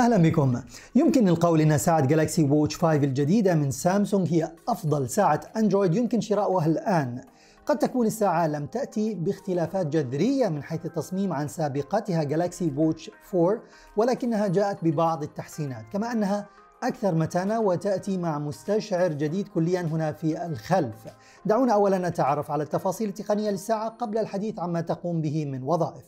أهلا بكم يمكن القول أن ساعة جالاكسي ووتش 5 الجديدة من سامسونج هي أفضل ساعة أندرويد يمكن شراؤها الآن قد تكون الساعة لم تأتي باختلافات جذرية من حيث التصميم عن سابقتها جالاكسي ووتش 4 ولكنها جاءت ببعض التحسينات كما أنها أكثر متانة وتأتي مع مستشعر جديد كليا هنا في الخلف دعونا أولا نتعرف على التفاصيل التقنية للساعة قبل الحديث عما تقوم به من وظائف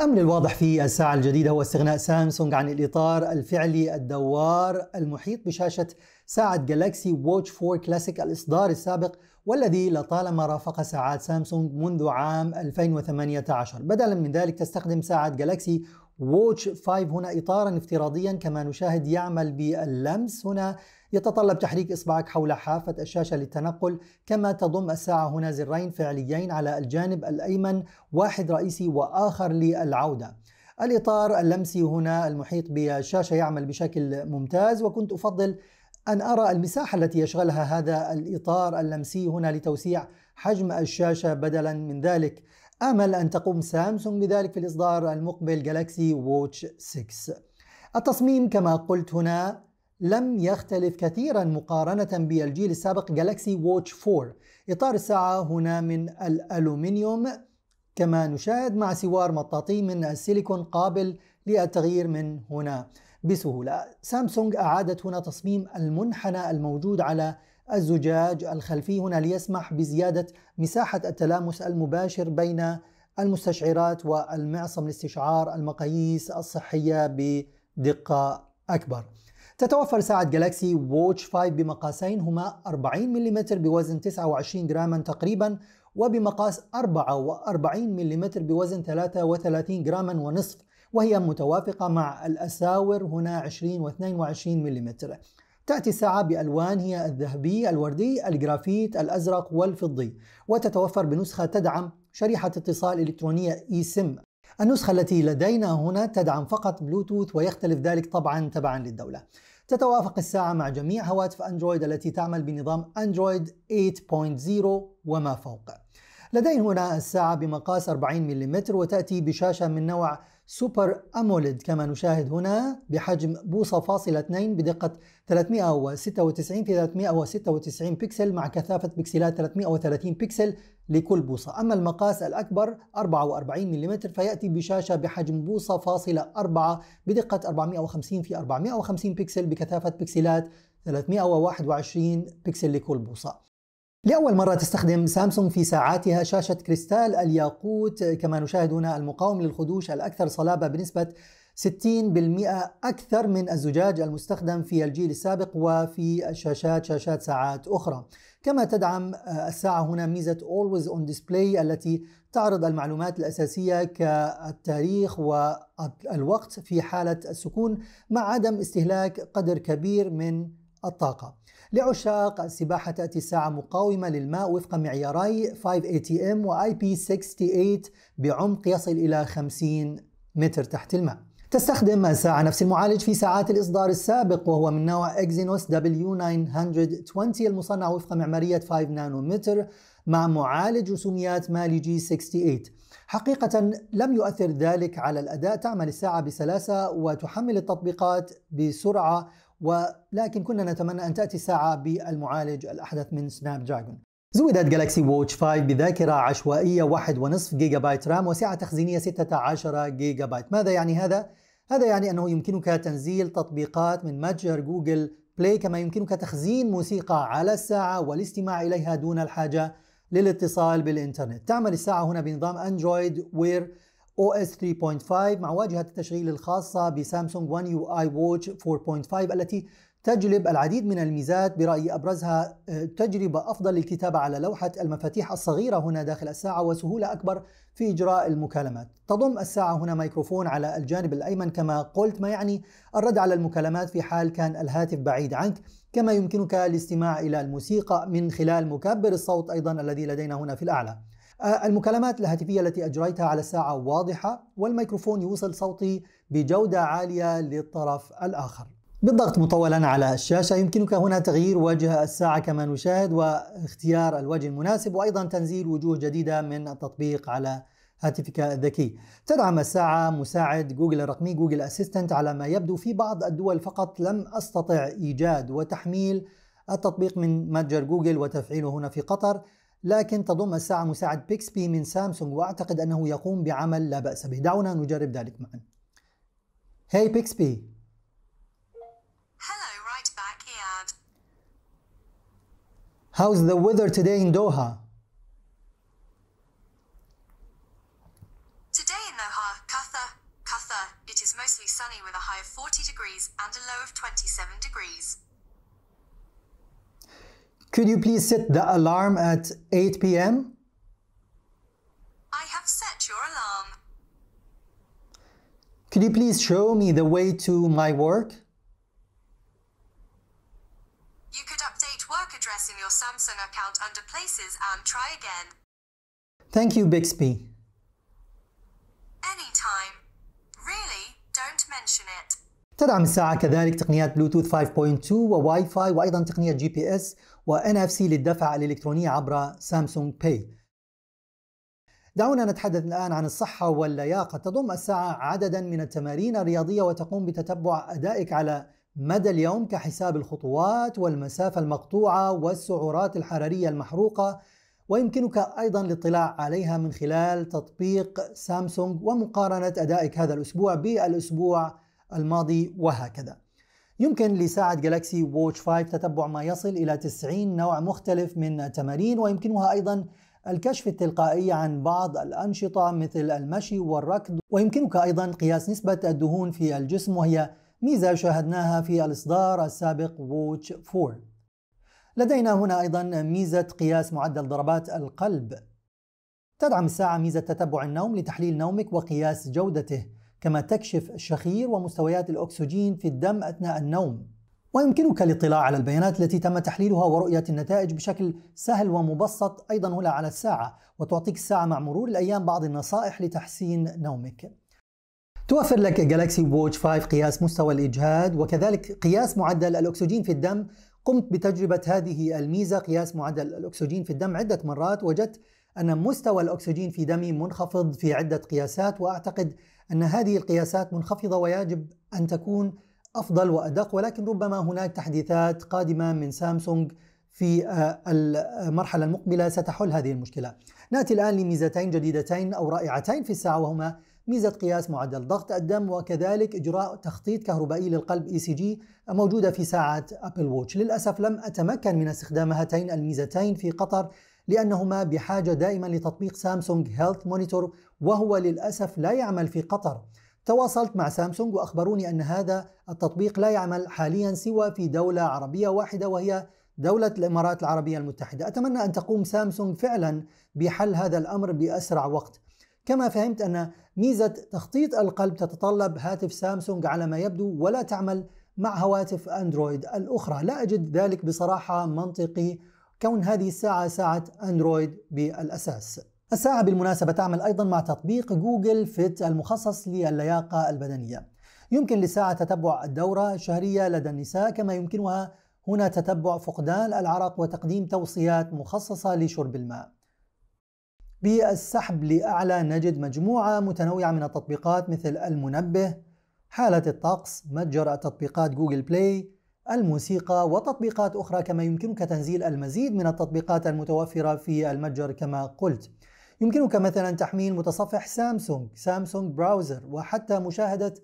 الأمر الواضح في الساعة الجديدة هو استغناء سامسونج عن الإطار الفعلي الدوار المحيط بشاشة ساعة جالاكسي ووتش 4 كلاسيك الإصدار السابق والذي لطالما رافق ساعات سامسونج منذ عام 2018 بدلا من ذلك تستخدم ساعة جالاكسي ووتش 5 هنا إطارا افتراضيا كما نشاهد يعمل باللمس هنا يتطلب تحريك إصبعك حول حافة الشاشة للتنقل كما تضم الساعة هنا زرين فعليين على الجانب الأيمن واحد رئيسي وآخر للعودة الإطار اللمسي هنا المحيط بالشاشة يعمل بشكل ممتاز وكنت أفضل أن أرى المساحة التي يشغلها هذا الإطار اللمسي هنا لتوسيع حجم الشاشة بدلا من ذلك آمل أن تقوم سامسونج بذلك في الإصدار المقبل جالاكسي ووتش 6 التصميم كما قلت هنا لم يختلف كثيرا مقارنة بالجيل السابق جالاكسي ووتش 4 إطار الساعة هنا من الألومنيوم كما نشاهد مع سوار مطاطي من السيليكون قابل للتغيير من هنا بسهولة سامسونج أعادت هنا تصميم المنحنى الموجود على الزجاج الخلفي هنا ليسمح بزيادة مساحة التلامس المباشر بين المستشعرات والمعصم لاستشعار المقاييس الصحية بدقة أكبر تتوفر ساعة جالاكسي ووتش 5 بمقاسين هما 40 ملم بوزن 29 جراما تقريبا وبمقاس 44 ملم بوزن 33 جراما ونصف وهي متوافقة مع الأساور هنا 20 و 22 ملم تأتي الساعة بألوان هي الذهبي الوردي الجرافيت الأزرق والفضي وتتوفر بنسخة تدعم شريحة اتصال إلكترونية إي سم النسخة التي لدينا هنا تدعم فقط بلوتوث ويختلف ذلك طبعا تبعا للدولة تتوافق الساعة مع جميع هواتف أندرويد التي تعمل بنظام أندرويد 8.0 وما فوق لدي هنا الساعة بمقاس 40 ملم وتأتي بشاشة من نوع سوبر أموليد كما نشاهد هنا بحجم بوصة فاصلة 2 بدقة 396 في 396 بكسل مع كثافة بكسلات 330 بكسل لكل بوصة أما المقاس الأكبر 44 ملم فيأتي بشاشة بحجم بوصة فاصلة 4 بدقة 450 في 450 بكسل بكثافة بكسلات 321 بكسل لكل بوصة لأول مرة تستخدم سامسونج في ساعاتها شاشة كريستال الياقوت كما نشاهد هنا المقاوم للخدوش الأكثر صلابة بنسبة 60% أكثر من الزجاج المستخدم في الجيل السابق وفي شاشات شاشات ساعات أخرى كما تدعم آه، الساعة هنا ميزة Always on Display التي تعرض المعلومات الأساسية كالتاريخ والوقت في حالة السكون مع عدم استهلاك قدر كبير من الطاقة لعشاق السباحة تأتي الساعة مقاومة للماء وفق معياري 5ATM و IP68 بعمق يصل إلى 50 متر تحت الماء تستخدم الساعة نفس المعالج في ساعات الإصدار السابق وهو من نوع Exynos W920 المصنع وفق معمارية 5 نانومتر مع معالج رسوميات مالي جي 68 حقيقة لم يؤثر ذلك على الأداء تعمل الساعة بسلاسة وتحمل التطبيقات بسرعة ولكن كنا نتمنى أن تأتي الساعة بالمعالج الأحدث من سناب دراجون زودت جالاكسي ووتش 5 بذاكرة عشوائية 1.5 جيجا بايت رام وسعة تخزينية 16 جيجا بايت ماذا يعني هذا؟ هذا يعني أنه يمكنك تنزيل تطبيقات من متجر جوجل بلاي كما يمكنك تخزين موسيقى على الساعة والاستماع إليها دون الحاجة للاتصال بالإنترنت تعمل الساعة هنا بنظام أندرويد وير OS 3.5 مع واجهة التشغيل الخاصة بسامسونج ون يو آي ووتش 4.5 التي تجلب العديد من الميزات برأيي أبرزها آه، تجربة أفضل للكتابة على لوحة المفاتيح الصغيرة هنا داخل الساعة وسهولة أكبر في إجراء المكالمات تضم الساعة هنا ميكروفون على الجانب الأيمن كما قلت ما يعني الرد على المكالمات في حال كان الهاتف بعيد عنك كما يمكنك الاستماع إلى الموسيقى من خلال مكبر الصوت أيضا الذي لدينا هنا في الأعلى آه، المكالمات الهاتفية التي أجريتها على الساعة واضحة والميكروفون يوصل صوتي بجودة عالية للطرف الآخر بالضغط مطولا على الشاشة يمكنك هنا تغيير وجه الساعة كما نشاهد واختيار الوجه المناسب وأيضا تنزيل وجوه جديدة من التطبيق على هاتفك الذكي تدعم الساعة مساعد جوجل الرقمي جوجل أسيستنت على ما يبدو في بعض الدول فقط لم أستطع إيجاد وتحميل التطبيق من متجر جوجل وتفعيله هنا في قطر لكن تضم الساعة مساعد بيكسبي من سامسونج وأعتقد أنه يقوم بعمل لا بأس به دعونا نجرب ذلك معا هاي بيكسبي How's the weather today in Doha? Could you please set the alarm at 8 p.m.? I have set your alarm. Could you please show me the way to my work? You could update work address in your Samsung account under Places and try again. Thank you, Bixby. Anytime. Really, don't mention it. تدعم الساعة كذلك تقنيات بلوتوث 5.2 وواي فاي وأيضا تقنية جي بي اس و NFC للدفع الإلكتروني عبر سامسونج باي دعونا نتحدث الآن عن الصحة واللياقة تضم الساعة عددا من التمارين الرياضية وتقوم بتتبع أدائك على مدى اليوم كحساب الخطوات والمسافة المقطوعة والسعرات الحرارية المحروقة ويمكنك أيضا الاطلاع عليها من خلال تطبيق سامسونج ومقارنة أدائك هذا الأسبوع بالأسبوع الماضي وهكذا يمكن لساعة جالاكسي ووتش 5 تتبع ما يصل إلى 90 نوع مختلف من التمارين ويمكنها أيضا الكشف التلقائي عن بعض الأنشطة مثل المشي والركض ويمكنك أيضا قياس نسبة الدهون في الجسم وهي ميزة شاهدناها في الإصدار السابق ووتش 4 لدينا هنا أيضا ميزة قياس معدل ضربات القلب تدعم الساعة ميزة تتبع النوم لتحليل نومك وقياس جودته كما تكشف الشخير ومستويات الأكسجين في الدم أثناء النوم ويمكنك الاطلاع على البيانات التي تم تحليلها ورؤية النتائج بشكل سهل ومبسط أيضا هنا على الساعة وتعطيك الساعة مع مرور الأيام بعض النصائح لتحسين نومك توفر لك جالاكسي ووتش 5 قياس مستوى الإجهاد وكذلك قياس معدل الأكسجين في الدم قمت بتجربة هذه الميزة قياس معدل الأكسجين في الدم عدة مرات وجدت أن مستوى الأكسجين في دمي منخفض في عدة قياسات وأعتقد أن هذه القياسات منخفضة ويجب أن تكون أفضل وأدق ولكن ربما هناك تحديثات قادمة من سامسونج في آه، المرحلة المقبلة ستحل هذه المشكلة. ناتي الآن لميزتين جديدتين أو رائعتين في الساعة وهما ميزة قياس معدل ضغط الدم وكذلك إجراء تخطيط كهربائي للقلب اي سي جي موجودة في ساعه أبل ووتش. للأسف لم أتمكن من استخدام هاتين الميزتين في قطر لأنهما بحاجة دائما لتطبيق سامسونج هيلث مونيتور وهو للأسف لا يعمل في قطر تواصلت مع سامسونج وأخبروني أن هذا التطبيق لا يعمل حاليا سوى في دولة عربية واحدة وهي دولة الإمارات العربية المتحدة أتمنى أن تقوم سامسونج فعلا بحل هذا الأمر بأسرع وقت كما فهمت أن ميزة تخطيط القلب تتطلب هاتف سامسونج على ما يبدو ولا تعمل مع هواتف أندرويد الأخرى لا أجد ذلك بصراحة منطقي كون هذه الساعة ساعة أندرويد بالأساس الساعة بالمناسبة تعمل أيضا مع تطبيق جوجل فيت المخصص للياقة البدنية يمكن للساعة تتبع الدورة الشهرية لدى النساء كما يمكنها هنا تتبع فقدان العرق وتقديم توصيات مخصصة لشرب الماء بالسحب لأعلى نجد مجموعة متنوعة من التطبيقات مثل المنبه حالة الطقس متجر التطبيقات جوجل بلاي الموسيقى وتطبيقات أخرى كما يمكنك تنزيل المزيد من التطبيقات المتوفرة في المتجر كما قلت يمكنك مثلا تحميل متصفح سامسونج سامسونج براوزر وحتى مشاهدة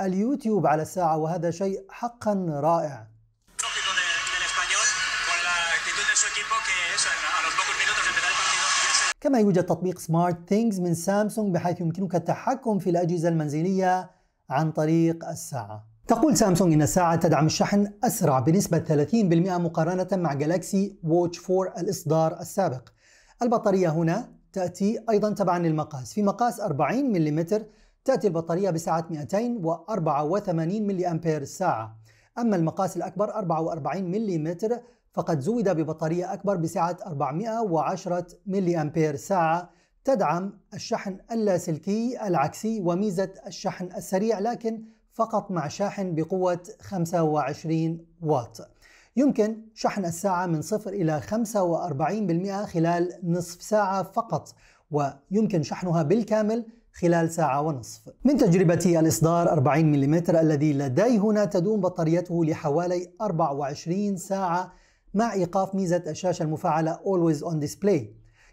اليوتيوب على الساعة وهذا شيء حقا رائع كما يوجد تطبيق سمارت ثينجز من سامسونج بحيث يمكنك التحكم في الأجهزة المنزلية عن طريق الساعة تقول سامسونج أن الساعة تدعم الشحن أسرع بنسبة 30% مقارنة مع جالاكسي ووتش 4 الإصدار السابق البطارية هنا تأتي أيضا تبعا للمقاس في مقاس 40 ملم تأتي البطارية بسعة 284 ملي أمبير الساعة أما المقاس الأكبر 44 ملم فقد زود ببطارية أكبر بسعة 410 ملي أمبير ساعة تدعم الشحن اللاسلكي العكسي وميزة الشحن السريع لكن فقط مع شاحن بقوة 25 واط يمكن شحن الساعة من 0 إلى 45% خلال نصف ساعة فقط ويمكن شحنها بالكامل خلال ساعة ونصف من تجربتي الإصدار 40 ملم الذي لدي هنا تدوم بطاريته لحوالي 24 ساعة مع إيقاف ميزة الشاشة المفعلة Always on Display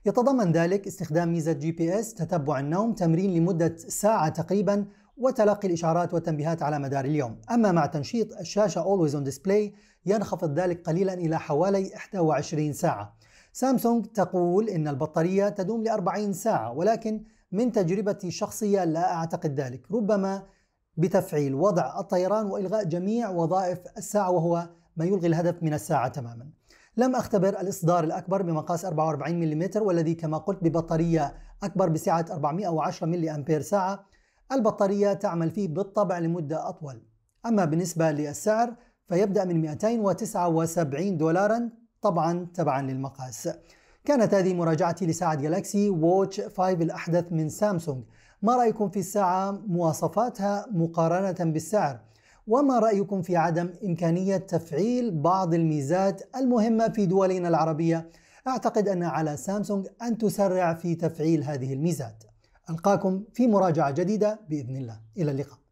يتضمن ذلك استخدام ميزة جي بي اس تتبع النوم تمرين لمدة ساعة تقريبا وتلقي الإشعارات والتنبيهات على مدار اليوم أما مع تنشيط الشاشة Always on Display ينخفض ذلك قليلا إلى حوالي 21 ساعة سامسونج تقول إن البطارية تدوم ل 40 ساعة ولكن من تجربتي الشخصية لا أعتقد ذلك ربما بتفعيل وضع الطيران وإلغاء جميع وظائف الساعة وهو ما يلغي الهدف من الساعة تماما لم أختبر الإصدار الأكبر بمقاس 44 ملم والذي كما قلت ببطارية أكبر بسعة 410 ملي أمبير ساعة البطارية تعمل فيه بالطبع لمدة أطول أما بالنسبة للسعر فيبدأ من 279 دولارا طبعا تبعا للمقاس كانت هذه مراجعتي لساعة جالاكسي ووتش 5 الأحدث من سامسونج ما رأيكم في الساعة مواصفاتها مقارنة بالسعر؟ وما رأيكم في عدم إمكانية تفعيل بعض الميزات المهمة في دولنا العربية؟ أعتقد أن على سامسونج أن تسرع في تفعيل هذه الميزات ألقاكم في مراجعة جديدة بإذن الله إلى اللقاء